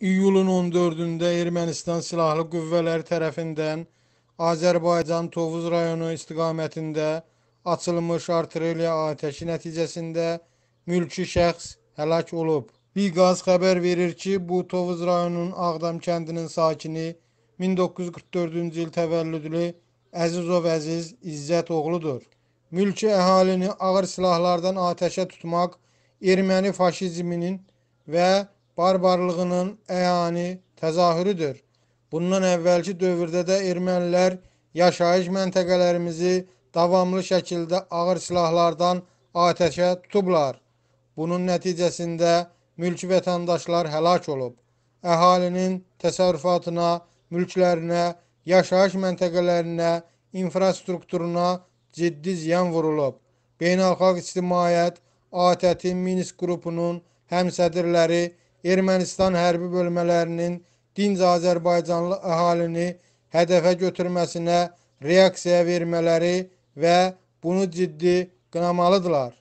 iyulun 14-də Ermənistan Silahlı Qüvvələri tərəfindən Azərbaycan Tovuz rayonu istiqamətində açılmış artilleriya atəşi nəticəsində mülki şəxs həlak olub. Biqaz xəbər verir ki, bu Tovuz rayonunun Ağdam kəndinin sakini 1944-cü il təvəllüdlü Əzizov Əziz İzzət oğludur. Mülki əhalini ağır silahlardan atəşə tutmaq erməni faşizminin və barbarlığının əyani təzahürüdür. Bundan əvvəlki dövrdə də ermənilər yaşayış məntəqələrimizi davamlı şəkildə ağır silahlardan atəşə tutublar. Bunun nəticəsində mülki vətəndaşlar həlak olub. Əhalinin təsərrüfatına, mülklərinə, yaşayış məntəqələrinə, infrastrukturuna ciddi ziyan vurulub. Beynəlxalq ictimaiyyət ATƏT-in Minsk qrupunun həmsədirləri Ermənistan hərbi bölmələrinin dinc Azərbaycanlı əhalini hədəfə götürməsinə reaksiya vermələri və bunu ciddi qınamalıdırlar.